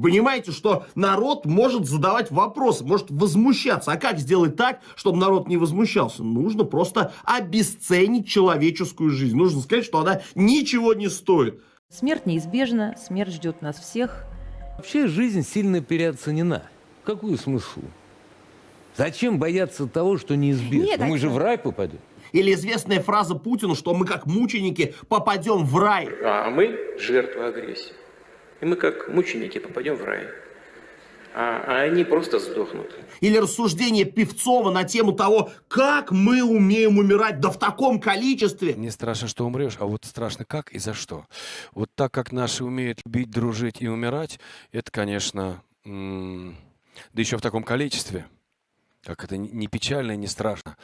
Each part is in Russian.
Понимаете, что народ может задавать вопросы, может возмущаться. А как сделать так, чтобы народ не возмущался? Нужно просто обесценить человеческую жизнь. Нужно сказать, что она ничего не стоит. Смерть неизбежна, смерть ждет нас всех. Вообще жизнь сильно переоценена. Какую смысл? Зачем бояться того, что неизбежно? Нет, ну, Мы же а в рай попадем. Или известная фраза Путина, что мы как мученики попадем в рай. А мы жертвы агрессии. И мы как мученики попадем в рай. А, а они просто сдохнут. Или рассуждение Певцова на тему того, как мы умеем умирать, да в таком количестве. Не страшно, что умрешь, а вот страшно как и за что. Вот так как наши умеют любить, дружить и умирать, это, конечно, да еще в таком количестве. Как это не печально и не страшно.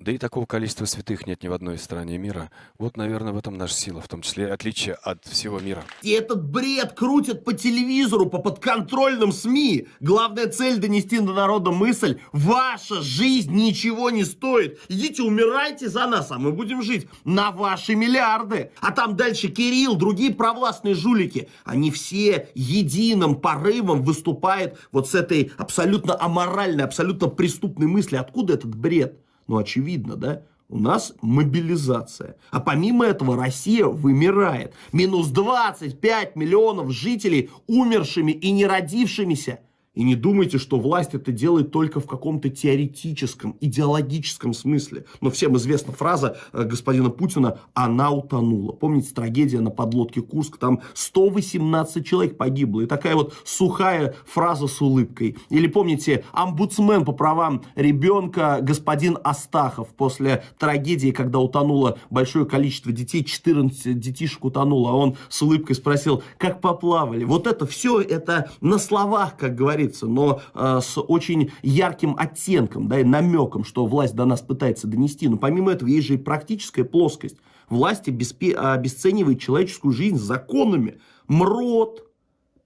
Да и такого количества святых нет ни в одной стране мира. Вот, наверное, в этом наша сила, в том числе отличие от всего мира. И этот бред крутят по телевизору, по подконтрольным СМИ. Главная цель донести до народа мысль, ваша жизнь ничего не стоит. Идите, умирайте за нас, а мы будем жить на ваши миллиарды. А там дальше Кирилл, другие провластные жулики. Они все единым порывом выступают вот с этой абсолютно аморальной, абсолютно преступной мысли. Откуда этот бред? Ну, очевидно, да? У нас мобилизация. А помимо этого Россия вымирает. Минус 25 миллионов жителей умершими и не родившимися – и не думайте, что власть это делает только в каком-то теоретическом, идеологическом смысле. Но всем известна фраза э, господина Путина «она утонула». Помните, трагедия на подлодке Курск, там 118 человек погибло. И такая вот сухая фраза с улыбкой. Или помните, омбудсмен по правам ребенка господин Астахов после трагедии, когда утонуло большое количество детей, 14 детишек утонуло, а он с улыбкой спросил, как поплавали. Вот это все, это на словах, как говорится делается, но э, с очень ярким оттенком, да, и намеком, что власть до нас пытается донести. Но помимо этого есть же и практическая плоскость. Власть обесп... обесценивает человеческую жизнь законами. МРОД,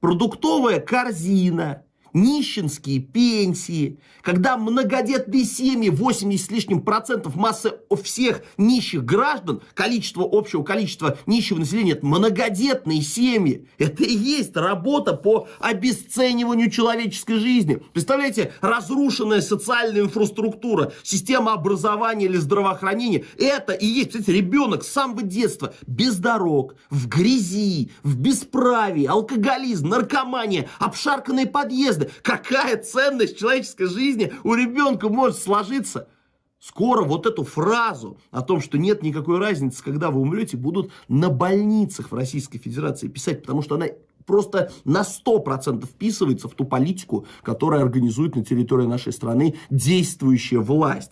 продуктовая корзина – нищенские пенсии, когда многодетные семьи, 80 с лишним процентов массы всех нищих граждан, количество общего количества нищего населения, это многодетные семьи. Это и есть работа по обесцениванию человеческой жизни. Представляете, разрушенная социальная инфраструктура, система образования или здравоохранения, это и есть, кстати, ребенок с самого детства без дорог, в грязи, в бесправии, алкоголизм, наркомания, обшарканные подъезды, надежды, какая ценность человеческой жизни у ребенка может сложиться. Скоро вот эту фразу о том, что нет никакой разницы, когда вы умрете, будут на больницах в Российской Федерации писать, потому что она просто на 100% вписывается в ту политику, которая организует на территории нашей страны действующая власть.